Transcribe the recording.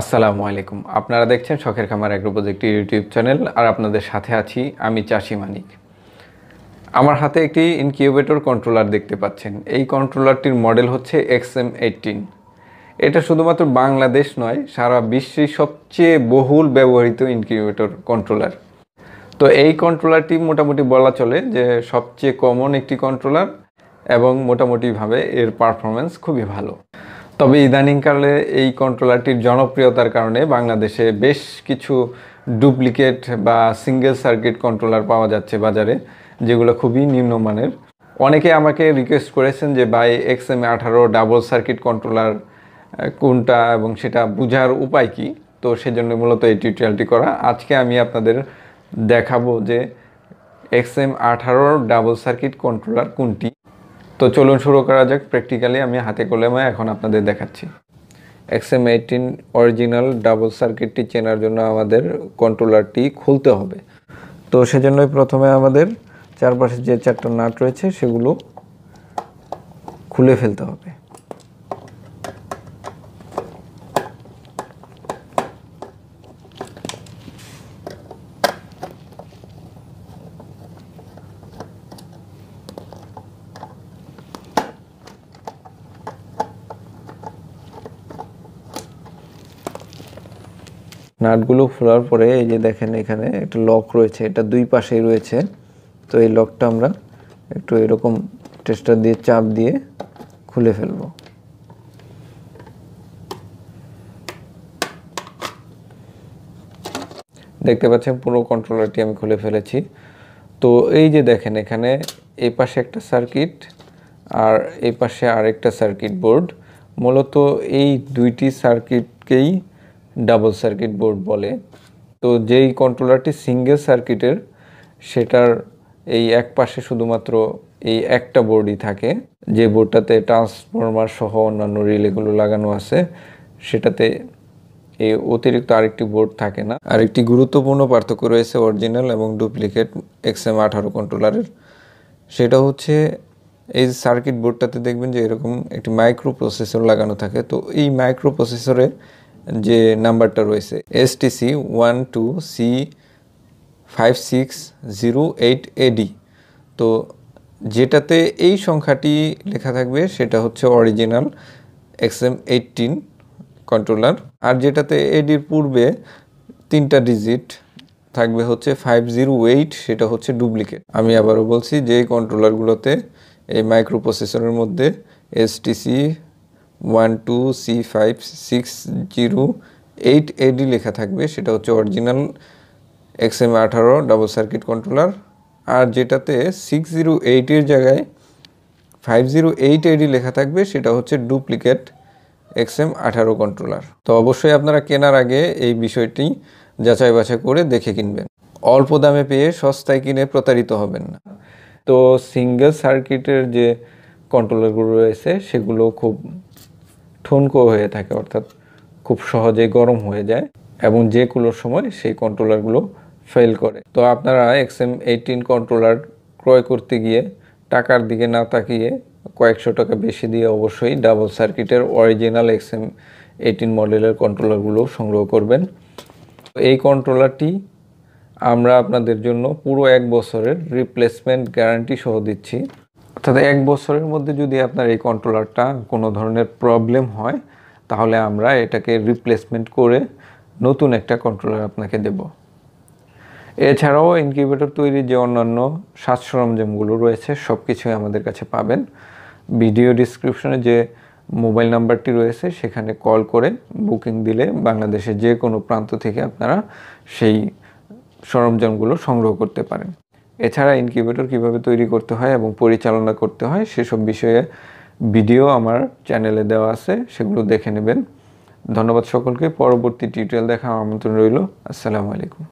আসসালামু আলাইকুম আপনারা দেখছেন শখের খামার অ্যাগ্রো প্রজেক্টের ইউটিউব চ্যানেল আর আপনাদের সাথে আছি আমি চাষি মানিক আমার হাতে একটি ইনকিউবেটর কন্ট্রোলার দেখতে পাচ্ছেন এই কন্ট্রোলারটির মডেল হচ্ছে এক্স এম এইটিন এটা শুধুমাত্র বাংলাদেশ নয় সারা বিশ্বের সবচেয়ে বহুল ব্যবহৃত ইনকিউবেটর কন্ট্রোলার তো এই কন্ট্রোলারটি মোটামুটি বলা চলে যে সবচেয়ে কমন একটি কন্ট্রোলার এবং মোটামুটিভাবে এর পারফরমেন্স খুবই ভালো তবে ইদানিংকালে এই কন্ট্রোলারটির জনপ্রিয়তার কারণে বাংলাদেশে বেশ কিছু ডুপ্লিকেট বা সিঙ্গেল সার্কিট কন্ট্রোলার পাওয়া যাচ্ছে বাজারে যেগুলো খুবই নিম্নমানের অনেকে আমাকে রিকোয়েস্ট করেছেন যে বাই এক্স এম আঠারো ডাবল সার্কিট কন্ট্রোলার কোনটা এবং সেটা বুঝার উপায় কি তো সেজন্য মূলত এই টিউটোরিয়ালটি করা আজকে আমি আপনাদের দেখাবো যে এক্স এম আঠারোর ডাবল সার্কিট কন্ট্রোলার কোনটি তো চলুন শুরু করা যাক প্র্যাকটিক্যালি আমি হাতে কলমে এখন আপনাদের দেখাচ্ছি এক্সএম এইটিন অরিজিনাল ডাবল সার্কিটটি চেনার জন্য আমাদের কন্ট্রোলারটি খুলতে হবে তো সেজন্যই প্রথমে আমাদের চারপাশে যে চারটা নাট রয়েছে সেগুলো খুলে ফেলতে হবে নাটগুলো খোলার পরে এই যে দেখেন এখানে একটা লক রয়েছে এটা দুই পাশেই রয়েছে তো এই লকটা আমরা একটু এরকম টেস্টার দিয়ে চাপ দিয়ে খুলে ফেলব দেখতে পাচ্ছেন পুরো কন্ট্রোলারটি আমি খুলে ফেলেছি তো এই যে দেখেন এখানে এই পাশে একটা সার্কিট আর এই পাশে আরেকটা সার্কিট বোর্ড মূলত এই দুইটি সার্কিটকেই ডাবল সার্কিট বোর্ড বলে তো যেই কন্ট্রোলারটি সিঙ্গেল সার্কিটের সেটার এই এক পাশে শুধুমাত্র এই একটা বোর্ডই থাকে যে বোর্ডটাতে ট্রান্সফরমার সহ অন্যান্য রিলেগুলো লাগানো আছে সেটাতে এই অতিরিক্ত আরেকটি বোর্ড থাকে না আরেকটি গুরুত্বপূর্ণ পার্থক্য রয়েছে অরিজিনাল এবং ডুপ্লিকেট এক্সএম আঠারো কন্ট্রোলারের সেটা হচ্ছে এই সার্কিট বোর্ডটাতে দেখবেন যে এরকম একটি মাইক্রো প্রসেসর লাগানো থাকে তো এই মাইক্রো প্রসেসরে যে নাম্বারটা রয়েছে S C one two C five six zero eight A D যেটাতে এই সংখ্যাটি লেখা থাকবে সেটা হচ্ছে original X M eighteen controller আর যেটাতে এডির পূর্বে তিনটা ডিজিট থাকবে হচ্ছে ফাইভ জিরো এইট সেটা হচ্ছে ডুপ্লিকেট আমি আবারও বলছি যে কন্ট্রোলারগুলোতে এই মাইক্রোপ্রসেসরের মধ্যে S C one two C five six zero eight A লেখা থাকবে সেটা হচ্ছে অরিজিনাল এক্স এম আঠারো ডাবল সার্কিট কন্ট্রোলার আর যেটাতে সিক্স জিরো এইটের জায়গায় ফাইভ জিরো এইট এডি লেখা থাকবে সেটা হচ্ছে ডুপ্লিকেট এক্স এম আঠারো কন্ট্রোলার তো অবশ্যই আপনারা কেনার আগে এই বিষয়টি যাচাই বাছাই করে দেখে কিনবেন অল্প দামে পেয়ে সস্তায় কিনে প্রতারিত হবেন না তো সিঙ্গেল সার্কিটের যে কন্ট্রোলারগুলো রয়েছে সেগুলো খুব ঠুনকো হয়ে থাকে অর্থাৎ খুব সহজে গরম হয়ে যায় এবং যে কোনো সময় সেই কন্ট্রোলারগুলো ফেল করে তো আপনারা এক্সএম এইটিন কন্ট্রোলার ক্রয় করতে গিয়ে টাকার দিকে না তাকিয়ে কয়েকশো টাকা বেশি দিয়ে অবশ্যই ডাবল সার্কিটের অরিজিনাল এক্সএম এইটিন মডেলের কন্ট্রোলারগুলো সংগ্রহ করবেন এই কন্ট্রোলারটি আমরা আপনাদের জন্য পুরো এক বছরের রিপ্লেসমেন্ট গ্যারান্টি সহ দিচ্ছি অর্থাৎ এক বছরের মধ্যে যদি আপনার এই কন্ট্রোলারটা কোনো ধরনের প্রবলেম হয় তাহলে আমরা এটাকে রিপ্লেসমেন্ট করে নতুন একটা কন্ট্রোলার আপনাকে দেব এছাড়াও ইনকিউবেটর তৈরির যে অন্যান্য সাজ সরঞ্জামগুলো রয়েছে সব কিছুই আমাদের কাছে পাবেন ভিডিও ডিসক্রিপশনে যে মোবাইল নাম্বারটি রয়েছে সেখানে কল করে বুকিং দিলে বাংলাদেশের যে কোনো প্রান্ত থেকে আপনারা সেই সরঞ্জামগুলো সংগ্রহ করতে পারেন এছাড়া ইনকিউবেটর কিভাবে তৈরি করতে হয় এবং পরিচালনা করতে হয় সেসব বিষয়ে ভিডিও আমার চ্যানেলে দেওয়া আছে সেগুলো দেখে নেবেন ধন্যবাদ সকলকে পরবর্তী টিউটোরিয়াল দেখা আমন্ত্রণ রইল আসসালামু আলাইকুম